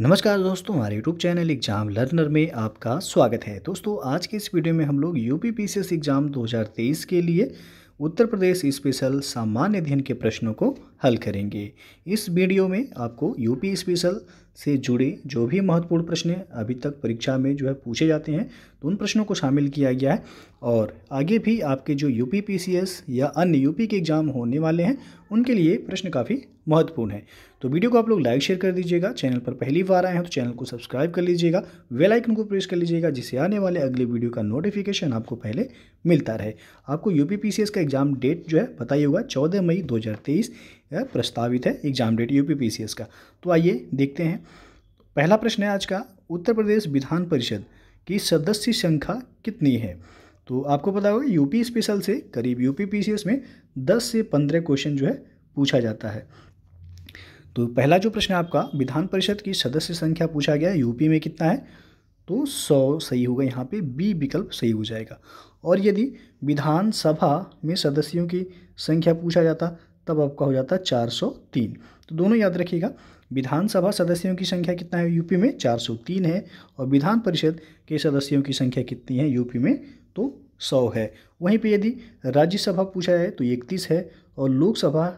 नमस्कार दोस्तों हमारे यूट्यूब चैनल एग्जाम लर्नर में आपका स्वागत है दोस्तों आज के इस वीडियो में हम लोग यू पी पी एग्ज़ाम 2023 के लिए उत्तर प्रदेश स्पेशल सामान्य अध्ययन के प्रश्नों को हल करेंगे इस वीडियो में आपको यूपी स्पेशल से जुड़े जो भी महत्वपूर्ण प्रश्न अभी तक परीक्षा में जो है पूछे जाते हैं तो उन प्रश्नों को शामिल किया गया है और आगे भी आपके जो यूपी पीसीएस या अन्य यूपी के एग्ज़ाम होने वाले हैं उनके लिए प्रश्न काफ़ी महत्वपूर्ण है तो वीडियो को आप लोग लाइक शेयर कर दीजिएगा चैनल पर पहली बार आए हैं तो चैनल को सब्सक्राइब कर लीजिएगा वेलाइकन को प्रेस कर लीजिएगा जिससे आने वाले अगले वीडियो का नोटिफिकेशन आपको पहले मिलता रहे आपको यू का एग्ज़ाम डेट जो है बताइएगा होगा चौदह मई दो प्रस्तावित है एग्जाम डेट यूपी का तो आइए देखते हैं पहला प्रश्न है आज का उत्तर प्रदेश विधान परिषद की सदस्य संख्या कितनी है तो आपको पता होगा यूपी स्पेशल से करीब यूपी पीसीएस में 10 से 15 क्वेश्चन जो है पूछा जाता है तो पहला जो प्रश्न आपका विधान परिषद की सदस्य संख्या पूछा गया यूपी में कितना है तो सौ सही होगा यहाँ पे बी विकल्प सही हो जाएगा और यदि विधानसभा में सदस्यों की संख्या पूछा जाता तब आपका हो जाता है चार सौ तीन तो दोनों याद रखिएगा विधानसभा सदस्यों की संख्या कितना है यूपी में 403 है और विधान परिषद के सदस्यों की संख्या कितनी है यूपी में तो 100 है वहीं पे यदि राज्यसभा पूछा है तो इकतीस है और लोकसभा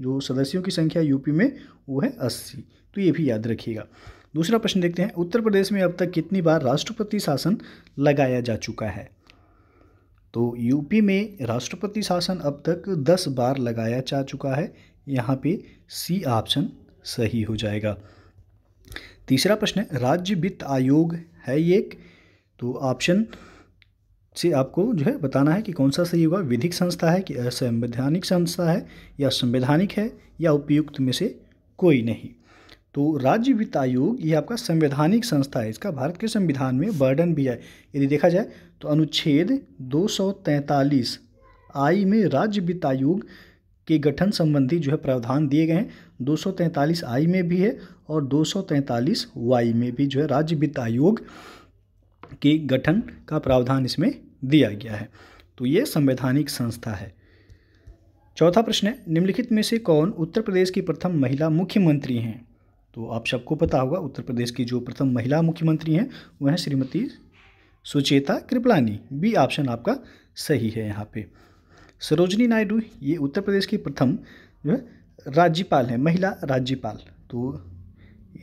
जो सदस्यों की संख्या यूपी में वो है अस्सी तो ये भी याद रखिएगा दूसरा प्रश्न देखते हैं उत्तर प्रदेश में अब तक कितनी बार राष्ट्रपति शासन लगाया जा चुका है तो यूपी में राष्ट्रपति शासन अब तक दस बार लगाया जा चुका है यहाँ पे सी ऑप्शन सही हो जाएगा तीसरा प्रश्न है राज्य वित्त आयोग है ये एक तो ऑप्शन से आपको जो है बताना है कि कौन सा सही होगा विधिक संस्था है कि असंवैधानिक संस्था है या संवैधानिक है या उपयुक्त में से कोई नहीं तो राज्य वित्त आयोग ये आपका संवैधानिक संस्था है इसका भारत के संविधान में वर्णन भी है यदि देखा जाए तो अनुच्छेद 243 आई में राज्य वित्त आयोग के गठन संबंधी जो है प्रावधान दिए गए हैं 243 आई में भी है और 243 वाई में भी जो है राज्य वित्त आयोग के गठन का प्रावधान इसमें दिया गया है तो ये संवैधानिक संस्था है चौथा प्रश्न है निम्नलिखित में से कौन उत्तर प्रदेश की प्रथम महिला मुख्यमंत्री हैं तो आप सबको पता होगा उत्तर प्रदेश की जो प्रथम महिला मुख्यमंत्री हैं वह हैं श्रीमती सुचेता कृपलानी बी ऑप्शन आपका सही है यहाँ पे सरोजनी नायडू ये उत्तर प्रदेश की प्रथम जो राज्यपाल हैं महिला राज्यपाल तो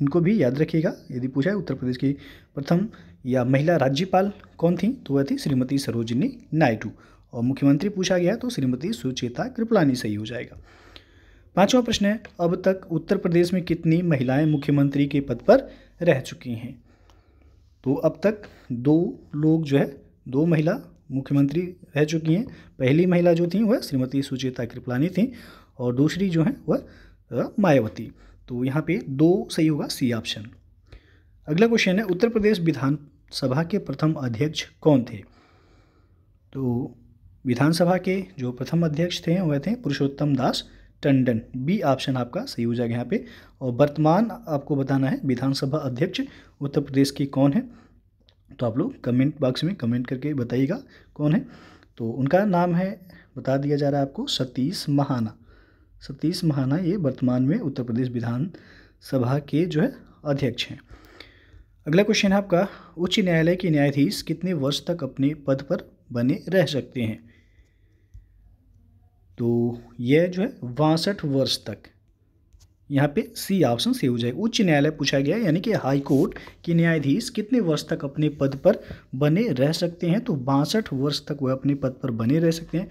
इनको भी याद रखिएगा यदि पूछा है उत्तर प्रदेश की प्रथम या महिला राज्यपाल कौन थी तो वह थी श्रीमती सरोजनी नायडू और मुख्यमंत्री पूछा गया तो श्रीमती सुचेता कृपलानी सही हो जाएगा पांचवा प्रश्न है अब तक उत्तर प्रदेश में कितनी महिलाएं मुख्यमंत्री के पद पर रह चुकी हैं तो अब तक दो लोग जो है दो महिला मुख्यमंत्री रह चुकी हैं पहली महिला जो थी वह श्रीमती सुचेता कृपलानी थी और दूसरी जो है वह मायावती तो यहाँ पे दो सही होगा सी ऑप्शन अगला क्वेश्चन है उत्तर प्रदेश विधानसभा के प्रथम अध्यक्ष कौन थे तो विधानसभा के जो प्रथम अध्यक्ष थे वह थे पुरुषोत्तम दास टंडन बी ऑप्शन आपका सही हो जाएगा यहाँ पे और वर्तमान आपको बताना है विधानसभा अध्यक्ष उत्तर प्रदेश की कौन है तो आप लोग कमेंट बॉक्स में कमेंट करके बताइएगा कौन है तो उनका नाम है बता दिया जा रहा है आपको सतीश महाना सतीश महाना ये वर्तमान में उत्तर प्रदेश विधानसभा के जो है अध्यक्ष हैं अगला क्वेश्चन है आपका उच्च न्यायालय के न्यायाधीश कितने वर्ष तक अपने पद पर बने रह सकते हैं तो यह जो है बासठ वर्ष तक यहाँ पे सी ऑप्शन सही हो जाए उच्च न्यायालय पूछा गया यानी कि हाई कोर्ट के न्यायाधीश कितने वर्ष तक अपने पद पर बने रह सकते हैं तो बासठ वर्ष तक वह अपने पद पर बने रह सकते हैं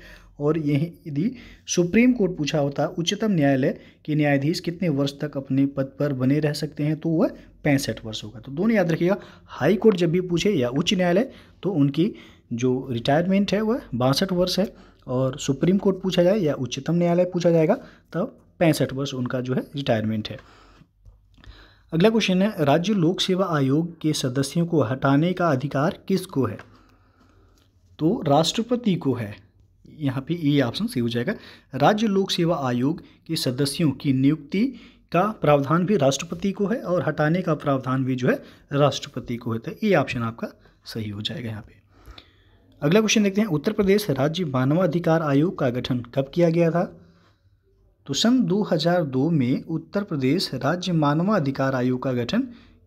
और यही यदि सुप्रीम कोर्ट पूछा होता उच्चतम न्यायालय के न्यायाधीश कितने वर्ष तक अपने पद पर बने रह सकते हैं तो वह पैंसठ वर्ष होगा तो दोनों याद रखिएगा हाई कोर्ट जब भी पूछे या उच्च न्यायालय तो उनकी जो रिटायरमेंट है वह बासठ वर्ष है और सुप्रीम कोर्ट पूछा जाए या उच्चतम न्यायालय पूछा जाएगा तब पैंसठ वर्ष उनका जो है रिटायरमेंट है अगला क्वेश्चन है राज्य लोक सेवा आयोग के सदस्यों को हटाने का अधिकार किसको है तो राष्ट्रपति को है यहाँ पे ये ऑप्शन सही हो जाएगा राज्य लोक सेवा आयोग के सदस्यों की नियुक्ति का प्रावधान भी राष्ट्रपति को है और हटाने का प्रावधान भी जो है राष्ट्रपति को है तो ये ऑप्शन आपका सही हो जाएगा यहाँ पे अगला क्वेश्चन देखते हैं उत्तर प्रदेश राज्य मानवाधिकार आयोग का गठन कब किया गया था तो सन 2002 में उत्तर प्रदेश राज्य मानवाधिकार आयोग का गठन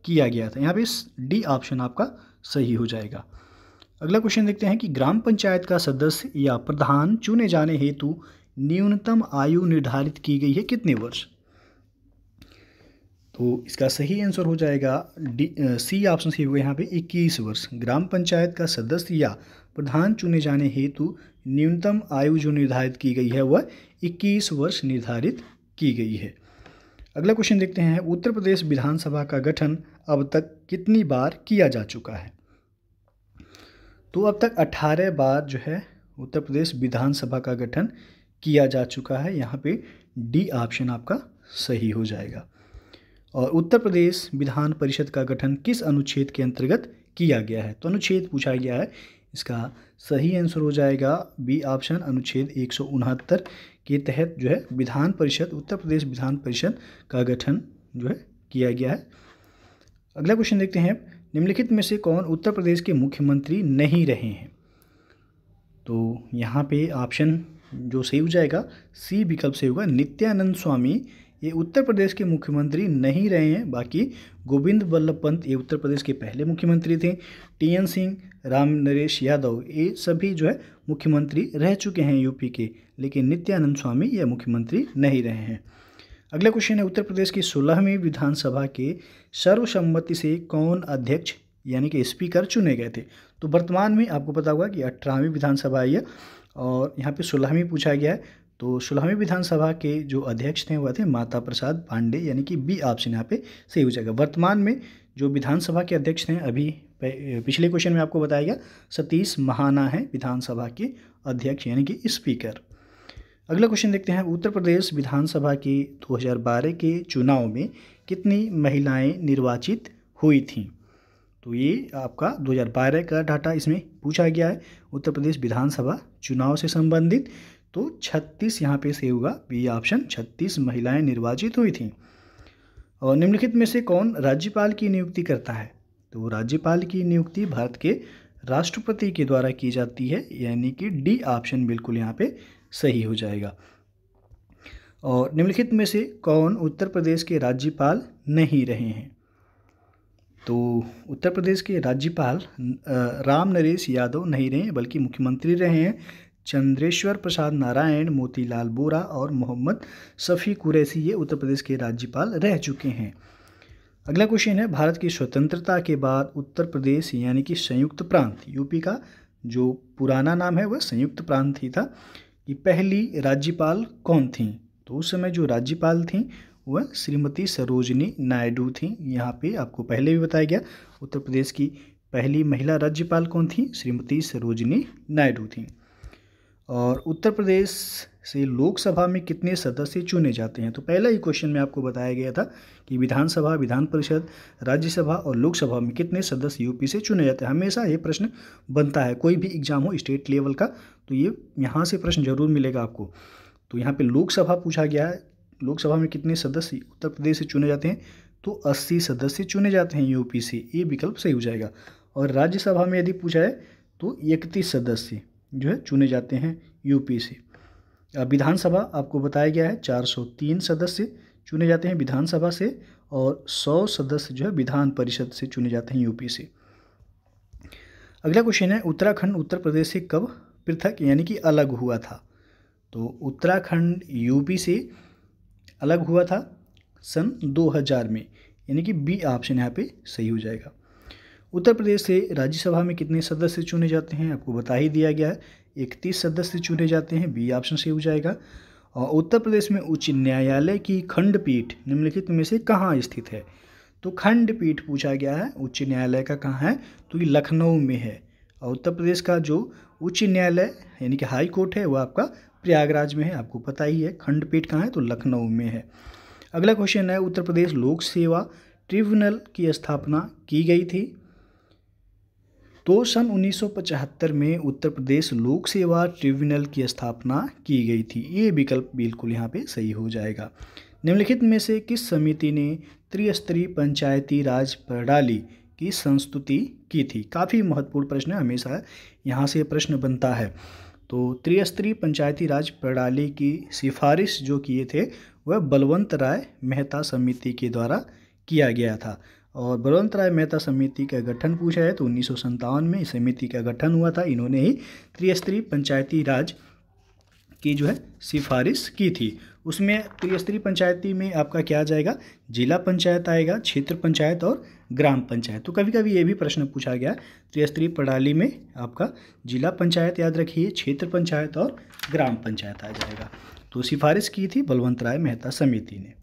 किया गया था यहाँ पे डी ऑप्शन आपका सही हो जाएगा अगला क्वेश्चन देखते हैं कि ग्राम पंचायत का सदस्य या प्रधान चुने जाने हेतु न्यूनतम आयु निर्धारित की गई है कितने वर्ष तो इसका सही आंसर हो जाएगा डी सी ऑप्शन सही होगा यहाँ पे 21 वर्ष ग्राम पंचायत का सदस्य या प्रधान चुने जाने हेतु न्यूनतम आयु जो निर्धारित की गई है वह 21 वर्ष निर्धारित की गई है अगला क्वेश्चन देखते हैं उत्तर प्रदेश विधानसभा का गठन अब तक कितनी बार किया जा चुका है तो अब तक 18 बार जो है उत्तर प्रदेश विधानसभा का गठन किया जा चुका है यहाँ पे डी ऑप्शन आपका सही हो जाएगा और उत्तर प्रदेश विधान परिषद का गठन किस अनुच्छेद के अंतर्गत किया गया है तो अनुच्छेद पूछा गया है इसका सही आंसर हो जाएगा बी ऑप्शन अनुच्छेद एक के तहत जो है विधान परिषद उत्तर प्रदेश विधान परिषद का गठन जो है किया गया है अगला क्वेश्चन देखते हैं निम्नलिखित में से कौन उत्तर प्रदेश के मुख्यमंत्री नहीं रहे हैं तो यहाँ पे ऑप्शन जो सही हो जाएगा सी विकल्प सही होगा नित्यानंद स्वामी ये उत्तर प्रदेश के मुख्यमंत्री नहीं रहे हैं बाकी गोविंद वल्लभ पंत ये उत्तर प्रदेश के पहले मुख्यमंत्री थे टीएन सिंह राम नरेश यादव ये सभी जो है मुख्यमंत्री रह चुके हैं यूपी के लेकिन नित्यानंद स्वामी ये मुख्यमंत्री नहीं रहे हैं अगला क्वेश्चन है उत्तर प्रदेश की सोलहवीं विधानसभा के सर्वसम्मति से कौन अध्यक्ष यानी कि स्पीकर चुने गए थे तो वर्तमान में आपको पता होगा कि अठारहवीं विधानसभा आई है और यहाँ पे सोलहवीं पूछा गया है तो सोलहवीं विधानसभा के जो अध्यक्ष थे वह थे माता प्रसाद पांडे यानी कि बी ऑप्शन यहाँ पे सही हो जाएगा वर्तमान में जो विधानसभा के अध्यक्ष हैं अभी पिछले क्वेश्चन में आपको बताया गया सतीश महाना है विधानसभा के अध्यक्ष यानी कि स्पीकर अगला क्वेश्चन देखते हैं उत्तर प्रदेश विधानसभा के 2012 के चुनाव में कितनी महिलाएं निर्वाचित हुई थीं तो ये आपका 2012 का डाटा इसमें पूछा गया है उत्तर प्रदेश विधानसभा चुनाव से संबंधित तो 36 यहाँ पे सही होगा बी ऑप्शन 36 महिलाएं निर्वाचित हुई थीं और निम्नलिखित में से कौन राज्यपाल की नियुक्ति करता है तो राज्यपाल की नियुक्ति भारत के राष्ट्रपति के द्वारा की जाती है यानी कि डी ऑप्शन बिल्कुल यहाँ पे सही हो जाएगा और निम्नलिखित में से कौन उत्तर प्रदेश के राज्यपाल नहीं रहे हैं तो उत्तर प्रदेश के राज्यपाल राम नरेश यादव नहीं रहे बल्कि मुख्यमंत्री रहे हैं चंद्रेश्वर प्रसाद नारायण मोतीलाल बोरा और मोहम्मद सफ़ी कुरैसी ये उत्तर प्रदेश के राज्यपाल रह चुके हैं अगला क्वेश्चन है भारत की स्वतंत्रता के बाद उत्तर प्रदेश यानी कि संयुक्त प्रांत यूपी का जो पुराना नाम है वह संयुक्त प्रांत ही था कि पहली राज्यपाल कौन थी तो उस समय जो राज्यपाल थी वह श्रीमती सरोजनी नायडू थी यहाँ पे आपको पहले भी बताया गया उत्तर प्रदेश की पहली महिला राज्यपाल कौन थी श्रीमती सरोजनी नायडू थी और उत्तर प्रदेश से लोकसभा में कितने सदस्य चुने जाते हैं तो पहला ही क्वेश्चन में आपको बताया गया था कि विधानसभा विधान परिषद राज्यसभा और लोकसभा में कितने सदस्य यूपी से चुने जाते हैं हमेशा ये प्रश्न बनता है कोई भी एग्जाम हो स्टेट लेवल का तो ये यहाँ से प्रश्न जरूर मिलेगा आपको तो यहाँ पर लोकसभा पूछा गया है लोकसभा में कितने सदस्य उत्तर प्रदेश से चुने जाते हैं तो अस्सी सदस्य चुने जाते हैं यूपी से ये विकल्प सही हो जाएगा और राज्यसभा में यदि पूछा है तो इकतीस सदस्य जो है चुने जाते हैं यूपी से विधानसभा आपको बताया गया है 403 सदस्य चुने जाते हैं विधानसभा से और 100 सदस्य जो है विधान परिषद से चुने जाते हैं यूपी से अगला क्वेश्चन है उत्तराखंड उत्तर प्रदेश से कब पृथक यानी कि अलग हुआ था तो उत्तराखंड यूपी से अलग हुआ था सन 2000 में यानी कि बी ऑप्शन यहाँ पे सही हो जाएगा उत्तर प्रदेश से राज्यसभा में कितने सदस्य चुने जाते हैं आपको बता ही दिया गया है इकतीस सदस्य चुने जाते हैं बी ऑप्शन सही हो जाएगा और उत्तर प्रदेश में उच्च न्यायालय की खंडपीठ निम्नलिखित में से कहाँ स्थित है तो खंडपीठ पूछा गया है उच्च न्यायालय का कहाँ है तो ये लखनऊ में है और उत्तर प्रदेश का जो उच्च न्यायालय यानी कि हाई कोर्ट है वह आपका प्रयागराज में है आपको पता ही है खंडपीठ कहाँ है तो लखनऊ में है अगला क्वेश्चन है उत्तर प्रदेश लोक सेवा ट्रिब्यूनल की स्थापना की गई थी तो सन 1975 में उत्तर प्रदेश लोक सेवा ट्रिब्यूनल की स्थापना की गई थी ये विकल्प बिल्कुल यहाँ पे सही हो जाएगा निम्नलिखित में से किस समिति ने त्रिस्तरीय पंचायती राज प्रणाली की संस्तुति की थी काफ़ी महत्वपूर्ण प्रश्न हमेशा यहाँ से प्रश्न बनता है तो त्रिस्तरीय पंचायती राज प्रणाली की सिफारिश जो किए थे वह बलवंत राय मेहता समिति के द्वारा किया गया था और बलवंत राय मेहता समिति का गठन पूछा है तो उन्नीस में इस समिति का गठन हुआ था इन्होंने ही त्रिस्तरीय पंचायती राज की जो है सिफारिश की थी उसमें त्रिस्तरीय पंचायती में आपका क्या आ जाएगा जिला पंचायत आएगा क्षेत्र पंचायत और ग्राम पंचायत तो कभी कभी ये भी प्रश्न पूछा गया त्रिस्तरीय प्रणाली में आपका जिला पंचायत याद रखिए क्षेत्र पंचायत और ग्राम पंचायत आ जाएगा तो सिफारिश की थी बलवंत राय मेहता समिति ने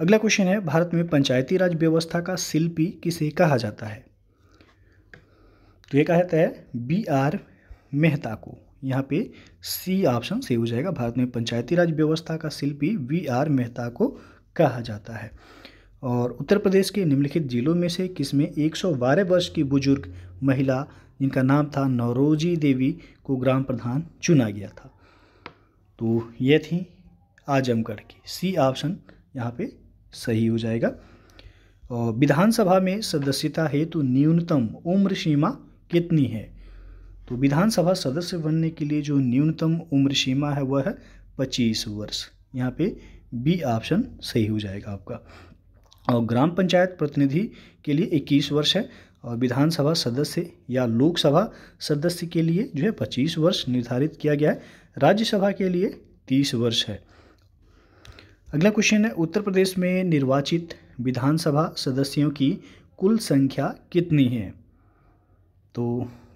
अगला क्वेश्चन है भारत में पंचायती राज व्यवस्था का शिल्पी किसे कहा जाता है तो ये कहा जाता है बी आर मेहता को यहाँ पे सी ऑप्शन सही हो जाएगा भारत में पंचायती राज व्यवस्था का शिल्पी वी आर मेहता को कहा जाता है और उत्तर प्रदेश के निम्नलिखित जिलों में से किसमें बारह वर्ष की बुजुर्ग महिला जिनका नाम था नौरोजी देवी को ग्राम प्रधान चुना गया था तो ये थी आजमगढ़ की सी ऑप्शन यहाँ पे सही हो जाएगा और विधानसभा में सदस्यता हेतु न्यूनतम उम्र सीमा कितनी है तो विधानसभा सदस्य बनने के लिए जो न्यूनतम उम्र सीमा है वह है पच्चीस वर्ष यहाँ पे बी ऑप्शन सही हो जाएगा आपका और ग्राम पंचायत प्रतिनिधि के लिए इक्कीस वर्ष है और विधानसभा सदस्य या लोकसभा सदस्य के लिए जो है पच्चीस वर्ष निर्धारित किया गया है राज्यसभा के लिए तीस वर्ष है अगला क्वेश्चन है उत्तर प्रदेश में निर्वाचित विधानसभा सदस्यों की कुल संख्या कितनी है तो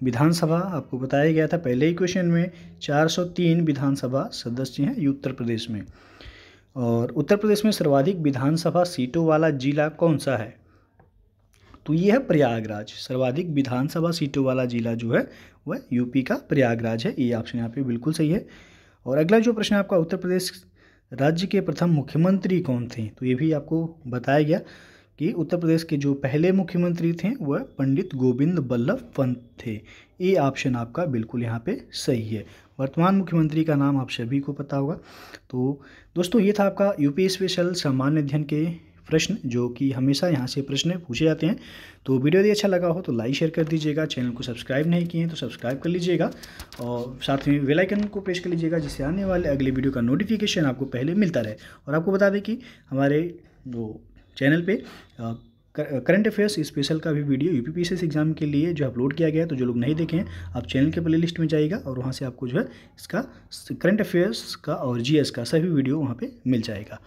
विधानसभा आपको बताया गया था पहले ही क्वेश्चन में 403 विधानसभा सदस्य हैं उत्तर प्रदेश में और उत्तर प्रदेश में सर्वाधिक विधानसभा सीटों वाला जिला कौन सा है तो ये है प्रयागराज सर्वाधिक विधानसभा सीटों वाला जिला जो है वह यूपी का प्रयागराज है ये ऑप्शन यहाँ पे बिल्कुल सही है और अगला जो प्रश्न आपका उत्तर प्रदेश राज्य के प्रथम मुख्यमंत्री कौन थे तो ये भी आपको बताया गया कि उत्तर प्रदेश के जो पहले मुख्यमंत्री थे वह पंडित गोविंद बल्लभ पंत थे ये ऑप्शन आपका बिल्कुल यहाँ पे सही है वर्तमान मुख्यमंत्री का नाम आप सभी को पता होगा तो दोस्तों ये था आपका यूपी स्पेशल सामान्य अध्ययन के प्रश्न जो कि हमेशा यहाँ से प्रश्न पूछे जाते हैं तो वीडियो यदि अच्छा लगा हो तो लाइक शेयर कर दीजिएगा चैनल को सब्सक्राइब नहीं किए हैं तो सब्सक्राइब कर लीजिएगा और साथ में वेलाइकन को प्रेस कर लीजिएगा जिससे आने वाले अगले वीडियो का नोटिफिकेशन आपको पहले मिलता रहे और आपको बता दें कि हमारे जो चैनल पर करंट अफेयर्स स्पेशल का भी वीडियो यू पी एग्ज़ाम के लिए जो अपलोड किया गया है तो जो लोग नहीं देखें आप चैनल के प्ले लिस्ट में जाइएगा और वहाँ से आपको जो है इसका करंट अफेयर्स का और जी का सभी वीडियो वहाँ पर मिल जाएगा